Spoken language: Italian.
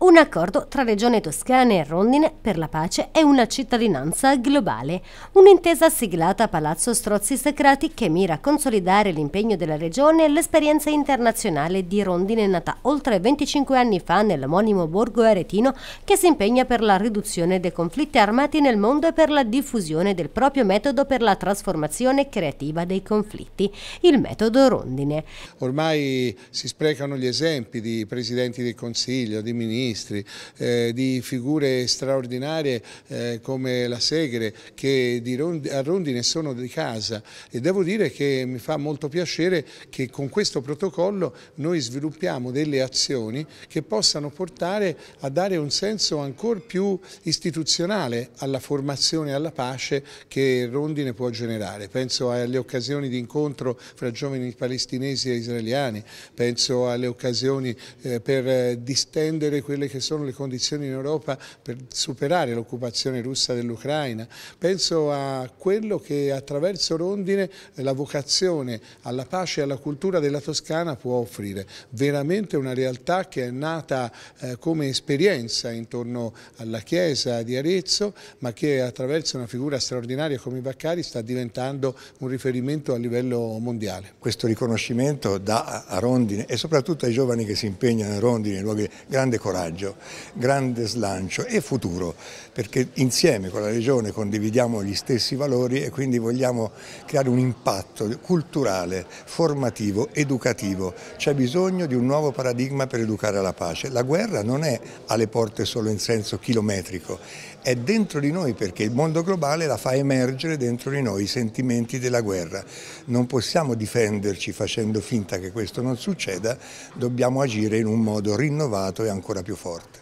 un accordo tra Regione Toscana e Rondine per la pace e una cittadinanza globale, un'intesa siglata a Palazzo Strozzi Sacrati che mira a consolidare l'impegno della Regione e l'esperienza internazionale di Rondine nata oltre 25 anni fa nell'omonimo borgo aretino che si impegna per la riduzione dei conflitti armati nel mondo e per la diffusione del proprio metodo per la trasformazione creativa dei conflitti, il metodo Rondine. Ormai si sprecano gli esempi di presidenti del Consiglio, di ministri, ministri, eh, di figure straordinarie eh, come la Segre che Rondi, a Rondine sono di casa e devo dire che mi fa molto piacere che con questo protocollo noi sviluppiamo delle azioni che possano portare a dare un senso ancora più istituzionale alla formazione e alla pace che Rondine può generare. Penso alle occasioni di incontro fra giovani palestinesi e israeliani, penso alle occasioni eh, per distendere quello quelle che sono le condizioni in Europa per superare l'occupazione russa dell'Ucraina, penso a quello che attraverso Rondine la vocazione alla pace e alla cultura della Toscana può offrire, veramente una realtà che è nata eh, come esperienza intorno alla chiesa di Arezzo, ma che attraverso una figura straordinaria come Vaccari sta diventando un riferimento a livello mondiale. Questo riconoscimento dà a Rondine e soprattutto ai giovani che si impegnano a Rondine, luoghi grande coraggio coraggio, grande slancio e futuro, perché insieme con la Regione condividiamo gli stessi valori e quindi vogliamo creare un impatto culturale, formativo, educativo. C'è bisogno di un nuovo paradigma per educare alla pace. La guerra non è alle porte solo in senso chilometrico, è dentro di noi perché il mondo globale la fa emergere dentro di noi i sentimenti della guerra. Non possiamo difenderci facendo finta che questo non succeda, dobbiamo agire in un modo rinnovato e ancora più forte forte.